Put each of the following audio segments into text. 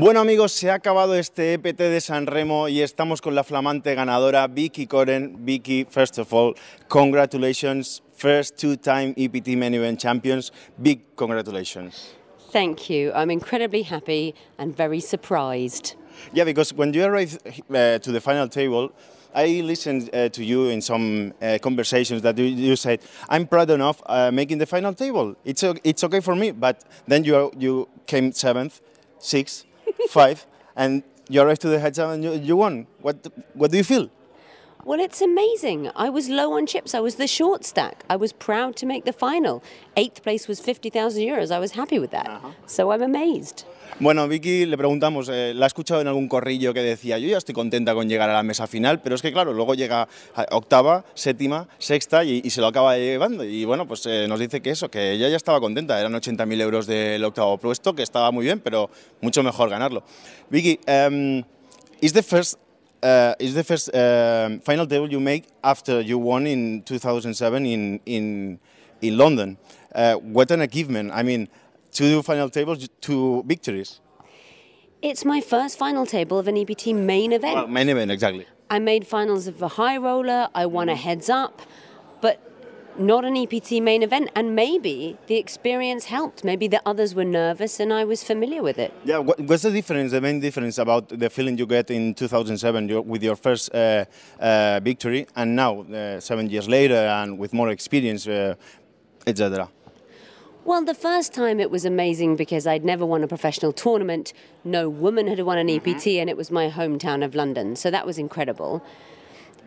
Bueno amigos, se ha acabado este EPT de San Remo y estamos con la flamante ganadora Vicky Coren. Vicky, first of all, congratulations, first two-time EPT Main Event Champions. Big congratulations. Thank you. I'm incredibly happy and very surprised. Yeah, because when you arrived uh, to the final table, I listened uh, to you in some uh, conversations that you, you, said, I'm proud enough uh, making the final table. It's, it's okay for me. But then you, you came seventh, sixth, five, and you arrive to the hijab and you, you won. What, what do you feel? Bueno, Vicky, le preguntamos, eh, la ha escuchado en algún corrillo que decía, yo ya estoy contenta con llegar a la mesa final, pero es que claro, luego llega eh, octava, séptima, sexta y, se lo acaba llevando. Y bueno, pues eh, nos dice que eso, que ella ya estaba contenta, eran 80.000 euros del octavo puesto, que estaba muy bien, pero mucho mejor ganarlo. Vicky, ¿es em, is the first uh, is the first um, final table you make after you won in 2007 in in in London. Uh, what an achievement! I mean, two final tables, two victories. It's my first final table of an EBT main event. Well, main event, exactly. I made finals of a high roller. I won a mm-hmm. heads up, but not an EPT main event. And maybe the experience helped. Maybe the others were nervous and I was familiar with it. Yeah, what's the difference, the main difference about the feeling you get in 2007 with your first uh, uh, victory and now, uh, seven years later, and with more experience, uh, etc.? Well, the first time it was amazing because I'd never won a professional tournament. No woman had won an EPT, mm-hmm. and it was my hometown of London. So that was incredible.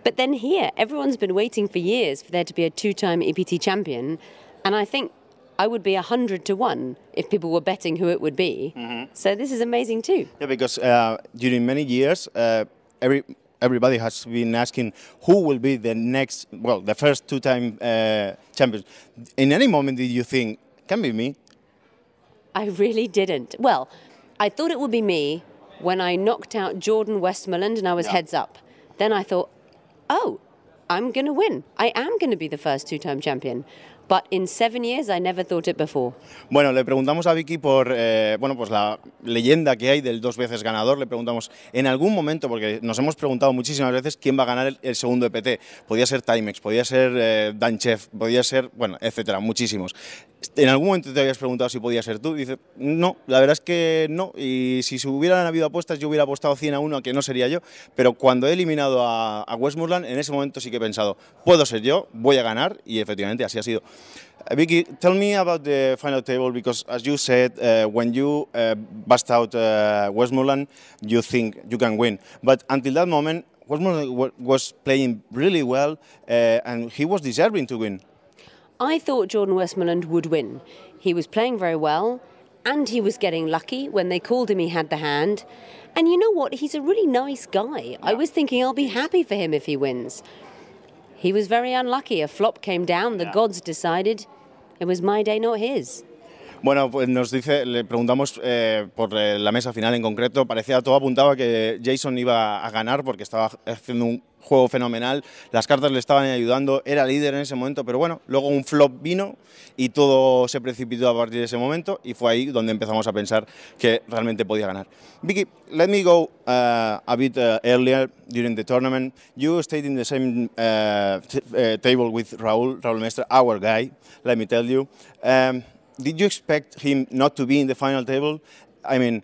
But then here, everyone's been waiting for years for there to be a two time EPT champion. And I think I would be 100 to 1 if people were betting who it would be. Mm-hmm. So this is amazing too. Yeah, because uh, during many years, uh, every everybody has been asking who will be the next, well, the first two-time uh, champion. In any moment did you think, can be me? I really didn't. Well, I thought it would be me when I knocked out Jordan Westmoreland and I was heads up. Then I thought, oh, I'm going win. I am going be the first two-time champion. But in seven years, I never thought it before. Bueno, le preguntamos a Vicky por eh, bueno, pues la leyenda que hay del dos veces ganador. Le preguntamos en algún momento, porque nos hemos preguntado muchísimas veces quién va a ganar el, segundo EPT. Podía ser Timex, podía ser eh, Danchev, podía ser, bueno, etcétera, muchísimos en algún momento te habías preguntado si podía ser tú. Dice, no, la verdad es que no. Y si hubieran habido apuestas, yo hubiera apostado 100 a 1 a que no sería yo. Pero cuando he eliminado a, Westmoreland, en ese momento sí que he pensado, puedo ser yo, voy a ganar. Y efectivamente así ha sido. Eh, Vicky, tell me about the final table because, as you said, eh, when you eh, bust out Westmoreland, you think you can win. But until that moment, Westmoreland was playing really well and he was deserving to win. I thought Jordan Westmoreland would win. He was playing very well and he was getting lucky. When they called him, he had the hand. And you know what? He's a really nice guy. I was thinking I'll be happy for him if he wins. He was very unlucky. A flop came down, the yeah. gods decided it was my day, not his. Bueno, pues nos dice, le preguntamos eh, por eh, la mesa final en concreto. Parecía todo apuntaba que Jason iba a ganar porque estaba haciendo un juego fenomenal, las cartas le estaban ayudando, era líder en ese momento, pero bueno, luego un flop vino y todo se precipitó a partir de ese momento y fue ahí donde empezamos a pensar que realmente podía ganar. Vicky, let me go uh, a bit earlier during the tournament. You stayed in the same table with Raúl, Raúl Mestre, our guy, let me tell you. Um, did you expect him not to be in the final table? I mean,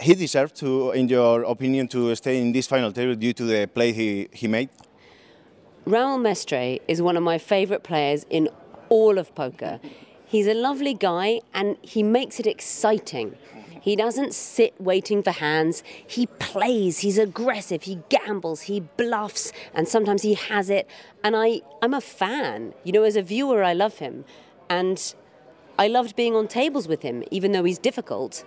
he deserved to, in your opinion, to stay in this final table due to the play he, he made? Raul Mestre is one of my favourite players in all of poker. He's a lovely guy and he makes it exciting. He doesn't sit waiting for hands. He plays, he's aggressive, he gambles, he bluffs, and sometimes he has it. And I, I'm a fan. You know, as a viewer, I love him. And I loved being on tables with him, even though he's difficult.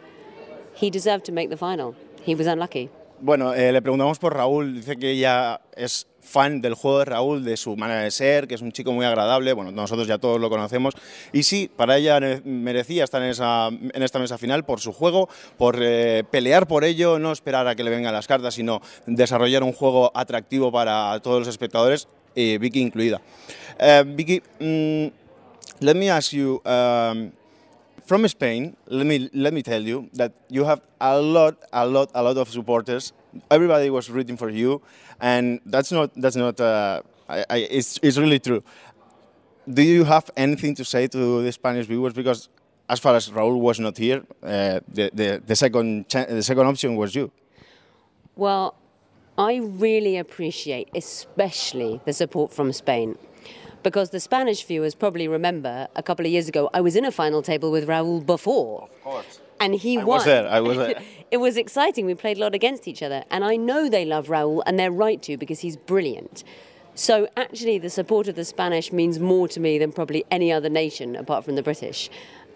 He deserved to final. He was unlucky. Bueno, eh, le preguntamos por Raúl, dice que ella es fan del juego de Raúl, de su manera de ser, que es un chico muy agradable, bueno, nosotros ya todos lo conocemos, y sí, para ella merecía estar en, esa, esta mesa final por su juego, por eh, pelear por ello, no esperar a que le vengan las cartas, sino desarrollar un juego atractivo para todos los espectadores, eh, Vicky incluida. Vicky, mm, let me ask you um, from Spain. Let me let me tell you that you have a lot, a lot, a lot of supporters. Everybody was rooting for you, and that's not that's not. Uh, I, I, it's it's really true. Do you have anything to say to the Spanish viewers? Because as far as Raúl was not here, uh, the, the the second the second option was you. Well, I really appreciate, especially the support from Spain because the Spanish viewers probably remember a couple of years ago, I was in a final table with Raul before. Of course. And he I won. was there. I was there. it was exciting. We played a lot against each other. And I know they love Raul, and they're right to because he's brilliant. So actually, the support of the Spanish means more to me than probably any other nation apart from the British.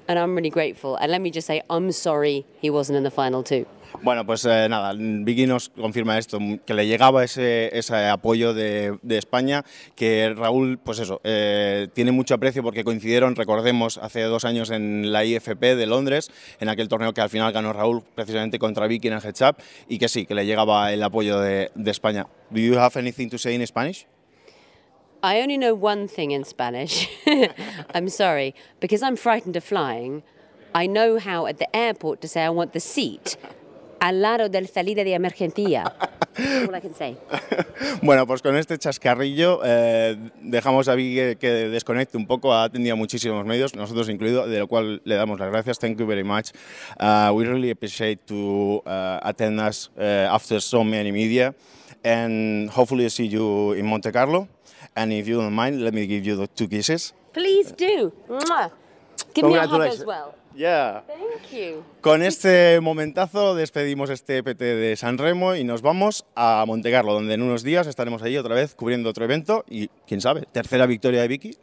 and I'm really grateful. And let me just say, I'm sorry he wasn't in the final too. Bueno, pues eh, nada, Vicky nos confirma esto, que le llegaba ese, ese apoyo de, España, que Raúl, pues eso, eh, tiene mucho aprecio porque coincidieron, recordemos, hace dos años en la IFP de Londres, en aquel torneo que al final ganó Raúl precisamente contra Vicky en el heads y que sí, que le llegaba el apoyo de, de España. ¿Do you have anything to say in Spanish? I only know one thing in Spanish. I'm sorry, because I'm frightened of flying. I know how at the airport to say I want the seat al lado del salida de emergencia. bueno, pues con este chascarrillo eh, dejamos a Vicky que desconecte un poco. Ha atendido muchísimos medios, nosotros incluido, de lo cual le damos las gracias. Thank you very much. Uh, we really appreciate to uh, attend us uh, after so many media, and hopefully see you in Monte Carlo. And if you don't mind, let me give you the two kisses. Please do. Mwah. Give me a hug as well. Yeah. Thank you. Con este momentazo despedimos este PT de San Remo y nos vamos a Montecarlo, donde en unos días estaremos ahí otra vez cubriendo otro evento y, quién sabe, tercera victoria de Vicky